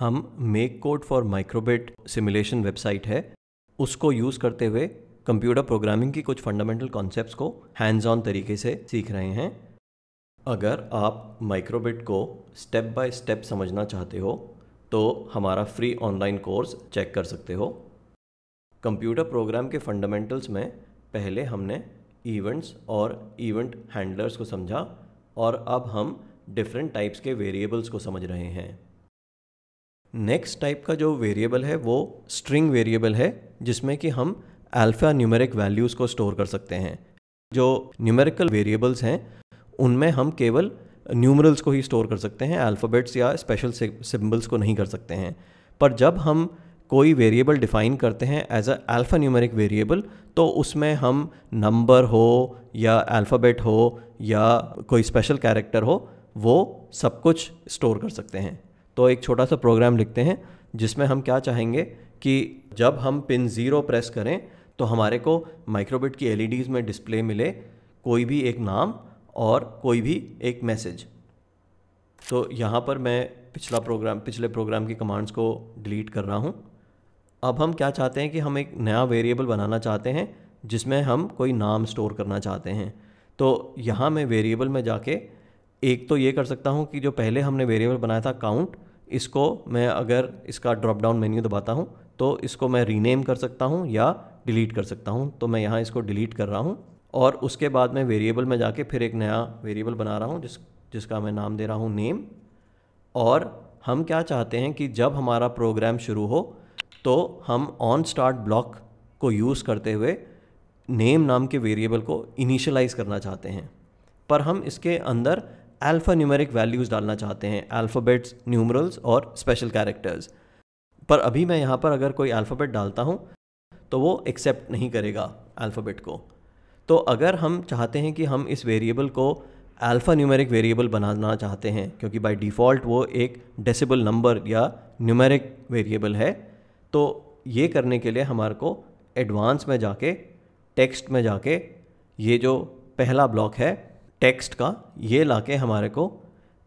हम make code for microbit simulation website है उसको यूज़ करते हुए कंप्यूटर प्रोग्रामिंग की कुछ फंडामेंटल कॉन्सेप्ट्स को हैंड्स ऑन तरीके से सीख रहे हैं अगर आप माइक्रोबिट को स्टेप बाय स्टेप समझना चाहते हो तो हमारा फ्री ऑनलाइन कोर्स चेक कर सकते हो कंप्यूटर प्रोग्राम के फंडामेंटल्स में पहले हमने इवेंट्स और इवेंट हैंडलर्स को समझा और अब हम डिफरेंट टाइप्स के वेरिएबल्स को समझ रहे हैं नेक्स्ट टाइप का जो वेरिएबल है वो स्ट्रिंग वेरिएबल है जिसमें कि हम अल्फ़ा न्यूमेरिक वैल्यूज़ को स्टोर कर सकते हैं जो न्यूमेरिकल वेरिएबल्स हैं उनमें हम केवल न्यूमरल्स को ही स्टोर कर सकते हैं अल्फ़ाबेट्स या स्पेशल सिम्बल्स को नहीं कर सकते हैं पर जब हम कोई वेरिएबल डिफाइन करते हैं as a alpha numeric variable तो उसमें हम नंबर हो या अल्फ़ाबेट हो या कोई स्पेशल कैरेक्टर हो वो सब कुछ स्टोर कर सकते हैं तो एक छोटा सा प्रोग्राम लिखते हैं जिसमें हम क्या चाहेंगे कि जब हम पिन ज़ीरो प्रेस करें तो हमारे को माइक्रोबिट की एल e में डिस्प्ले मिले कोई भी एक नाम और कोई भी एक मैसेज तो यहाँ पर मैं पिछला प्रोग्राम पिछले प्रोग्राम की कमांड्स को डिलीट कर रहा हूँ अब हम क्या चाहते हैं कि हम एक नया वेरिएबल बनाना चाहते हैं जिसमें हम कोई नाम स्टोर करना चाहते हैं तो यहाँ मैं वेरिएबल में जाके एक तो ये कर सकता हूँ कि जो पहले हमने वेरिएबल बनाया था काउंट इसको मैं अगर इसका ड्रॉप डाउन मेन्यू दबाता हूँ तो इसको मैं रीनेम कर सकता हूँ या डिलीट कर सकता हूँ तो मैं यहाँ इसको डिलीट कर रहा हूँ और उसके बाद मैं वेरिएबल में जाके फिर एक नया वेरिएबल बना रहा हूँ जिस जिसका मैं नाम दे रहा हूँ नेम और हम क्या चाहते हैं कि जब हमारा प्रोग्राम शुरू हो तो हम ऑन स्टार्ट ब्लॉक को यूज़ करते हुए नेम नाम के वेरिएबल को इनिशलाइज़ करना चाहते हैं पर हम इसके अंदर अल्फ़ा न्यूमेरिक वैल्यूज़ डालना चाहते हैं अल्फ़ाबेट्स न्यूमरल्स और स्पेशल कैरेक्टर्स पर अभी मैं यहाँ पर अगर कोई अल्फ़ाबेट डालता हूँ तो वो एक्सेप्ट नहीं करेगा अल्फ़ाबेट को तो अगर हम चाहते हैं कि हम इस वेरिएबल को अल्फ़ा न्यूमेरिक वेरिएबल बनाना चाहते हैं क्योंकि बाय डिफ़ॉल्ट वो एक डेसिबल नंबर या न्यूमेरिक वेरिएबल है तो ये करने के लिए हमारे को एडवांस में जाके टेक्स्ट में जाके ये जो पहला ब्लॉक है टेक्स्ट का ये लाके हमारे को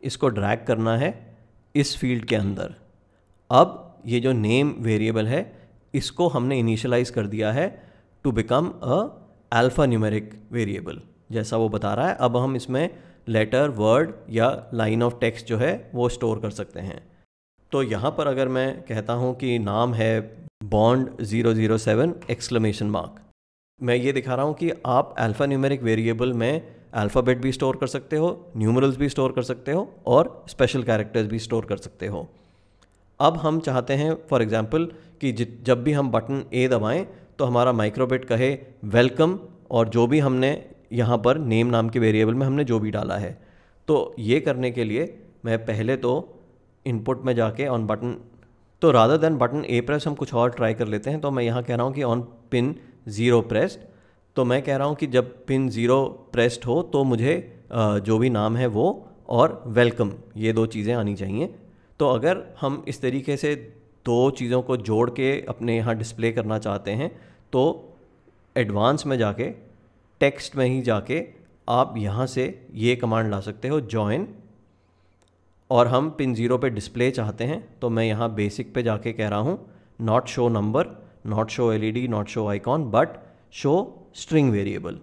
इसको ड्रैग करना है इस फील्ड के अंदर अब ये जो नेम वेरिएबल है इसको हमने इनिशलाइज कर दिया है to become a alpha numeric variable जैसा वो बता रहा है अब हम इसमें लेटर वर्ड या लाइन ऑफ टेक्स्ट जो है वो स्टोर कर सकते हैं तो यहाँ पर अगर मैं कहता हूँ कि नाम है bond zero zero seven exclamation mark मैं ये दिखा रहा हूँ कि आप अल्फ़ा न्यूमेरिक वेरिएबल में अल्फ़ाबेट भी स्टोर कर सकते हो न्यूमरल्स भी स्टोर कर सकते हो और स्पेशल कैरेक्टर्स भी स्टोर कर सकते हो अब हम चाहते हैं फॉर एग्ज़ाम्पल कि जब भी हम बटन ए दबाएं तो हमारा माइक्रोबेट कहे वेलकम और जो भी हमने यहाँ पर नेम नाम के वेरिएबल में हमने जो भी डाला है तो ये करने के लिए मैं पहले तो इनपुट में जाके ऑन बटन तो rather than button A press हम कुछ और ट्राई कर लेते हैं तो मैं यहाँ कह रहा हूँ कि ऑन पिन ज़ीरो प्रेस तो मैं कह रहा हूँ कि जब पिन ज़ीरो प्रेस्ड हो तो मुझे जो भी नाम है वो और वेलकम ये दो चीज़ें आनी चाहिए तो अगर हम इस तरीके से दो चीज़ों को जोड़ के अपने यहाँ डिस्प्ले करना चाहते हैं तो एडवांस में जाके टेक्स्ट में ही जाके आप यहाँ से ये कमांड ला सकते हो जॉइन और हम पिन ज़ीरो पे डिस्प्ले चाहते हैं तो मैं यहाँ बेसिक पे जाके कह रहा हूँ not show number not show LED, not show icon but show string variable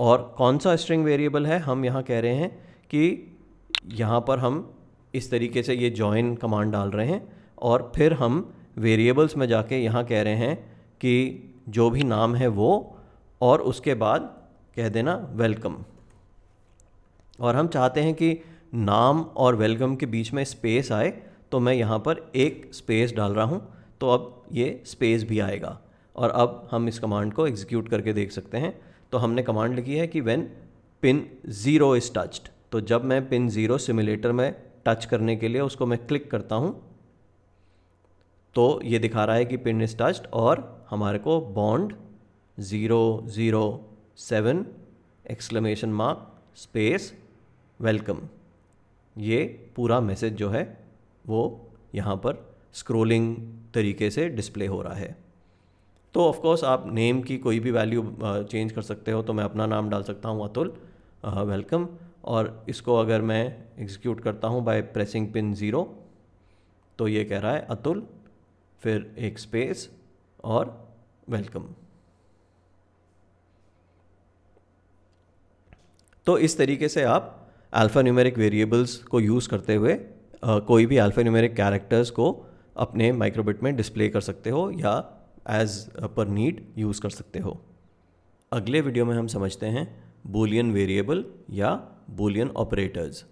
और कौन सा स्ट्रिंग वेरिएबल है हम यहाँ कह रहे हैं कि यहाँ पर हम इस तरीके से ये जॉइन कमांड डाल रहे हैं और फिर हम वेरिएबल्स में जाके यहाँ कह रहे हैं कि जो भी नाम है वो और उसके बाद कह देना वेलकम और हम चाहते हैं कि नाम और वेलकम के बीच में स्पेस आए तो मैं यहाँ पर एक स्पेस डाल रहा हूँ तो अब ये स्पेस भी आएगा और अब हम इस कमांड को एग्जीक्यूट करके देख सकते हैं तो हमने कमांड लिखी है कि when pin zero is touched तो जब मैं पिन ज़ीरो सिमुलेटर में टच करने के लिए उसको मैं क्लिक करता हूँ तो ये दिखा रहा है कि पिन इज़ टचड और हमारे को bond zero zero seven exclamation mark space welcome ये पूरा मैसेज जो है वो यहाँ पर स्क्रोलिंग तरीके से डिस्प्ले हो रहा है तो ऑफ़ कोर्स आप नेम की कोई भी वैल्यू चेंज uh, कर सकते हो तो मैं अपना नाम डाल सकता हूँ अतुल वेलकम uh, और इसको अगर मैं एग्जीक्यूट करता हूँ बाय प्रेसिंग पिन ज़ीरो तो ये कह रहा है अतुल फिर एक स्पेस और वेलकम तो इस तरीके से आप अल्फ़ा न्यूमेरिक वेरिएबल्स को यूज़ करते हुए आ, uh, कोई भी अल्फ़ा न्यूमेरिक कैरेक्टर्स को अपने माइक्रोबिट में डिस्प्ले कर सकते हो या एज पर नीड यूज़ कर सकते हो अगले वीडियो में हम समझते हैं बोलियन वेरिएबल या बोलियन ऑपरेटर्स